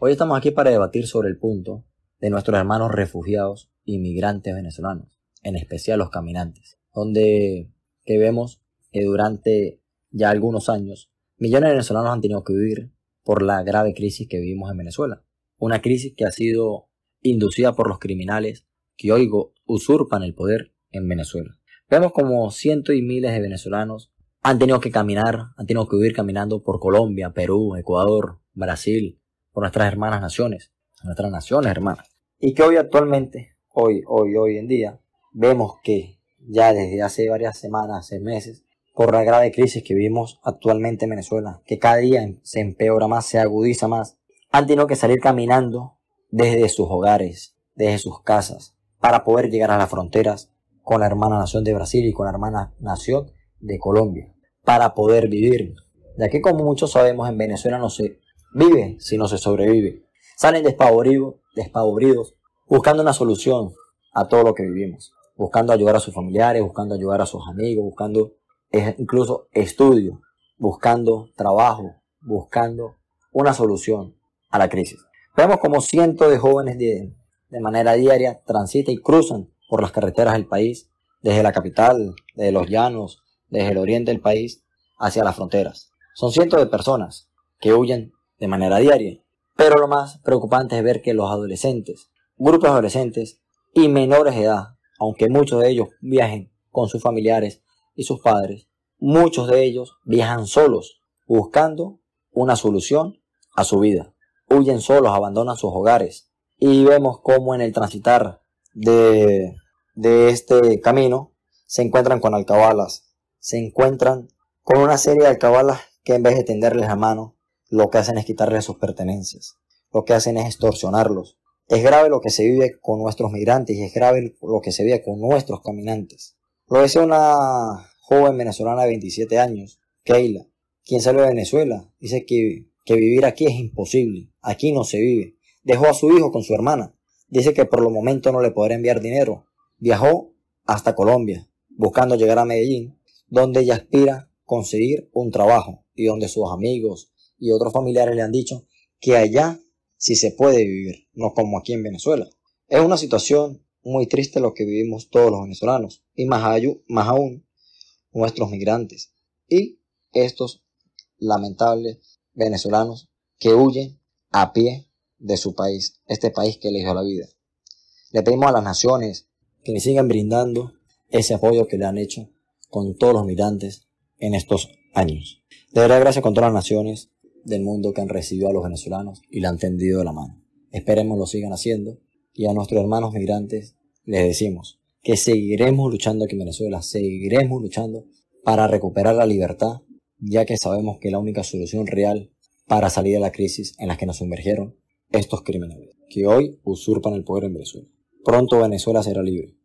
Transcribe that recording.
Hoy estamos aquí para debatir sobre el punto de nuestros hermanos refugiados y inmigrantes venezolanos, en especial los caminantes, donde que vemos que durante ya algunos años millones de venezolanos han tenido que huir por la grave crisis que vivimos en Venezuela, una crisis que ha sido inducida por los criminales que hoy usurpan el poder en Venezuela. Vemos como cientos y miles de venezolanos han tenido que caminar, han tenido que huir caminando por Colombia, Perú, Ecuador, Brasil, nuestras hermanas naciones, nuestras naciones hermanas. Y que hoy actualmente, hoy, hoy, hoy en día, vemos que ya desde hace varias semanas, seis meses, por la grave crisis que vivimos actualmente en Venezuela, que cada día em, se empeora más, se agudiza más, han tenido que salir caminando desde sus hogares, desde sus casas, para poder llegar a las fronteras con la hermana nación de Brasil y con la hermana nación de Colombia, para poder vivir. Ya que como muchos sabemos en Venezuela no se vive si no se sobrevive. Salen despavoridos, despavoridos, buscando una solución a todo lo que vivimos, buscando ayudar a sus familiares, buscando ayudar a sus amigos, buscando eh, incluso estudio, buscando trabajo, buscando una solución a la crisis. Vemos como cientos de jóvenes de, de manera diaria transitan y cruzan por las carreteras del país, desde la capital, desde los llanos, desde el oriente del país, hacia las fronteras. Son cientos de personas que huyen de manera diaria. Pero lo más preocupante es ver que los adolescentes, grupos adolescentes y menores de edad, aunque muchos de ellos viajen con sus familiares y sus padres, muchos de ellos viajan solos, buscando una solución a su vida. Huyen solos, abandonan sus hogares. Y vemos cómo en el transitar de, de este camino se encuentran con alcabalas, se encuentran con una serie de alcabalas que en vez de tenderles la mano, lo que hacen es quitarles sus pertenencias, lo que hacen es extorsionarlos. Es grave lo que se vive con nuestros migrantes y es grave lo que se vive con nuestros caminantes. Lo decía una joven venezolana de 27 años, Keila, quien salió de Venezuela. Dice que, que vivir aquí es imposible, aquí no se vive. Dejó a su hijo con su hermana. Dice que por lo momento no le podrá enviar dinero. Viajó hasta Colombia, buscando llegar a Medellín, donde ella aspira a conseguir un trabajo y donde sus amigos, y otros familiares le han dicho que allá sí se puede vivir, no como aquí en Venezuela. Es una situación muy triste lo que vivimos todos los venezolanos y más, más aún nuestros migrantes y estos lamentables venezolanos que huyen a pie de su país, este país que le hizo la vida. Le pedimos a las naciones que le sigan brindando ese apoyo que le han hecho con todos los migrantes en estos años. le daré gracias con todas las naciones del mundo que han recibido a los venezolanos y la han tendido la mano. Esperemos lo sigan haciendo y a nuestros hermanos migrantes les decimos que seguiremos luchando aquí en Venezuela, seguiremos luchando para recuperar la libertad, ya que sabemos que la única solución real para salir de la crisis en la que nos sumergieron estos criminales, que hoy usurpan el poder en Venezuela. Pronto Venezuela será libre.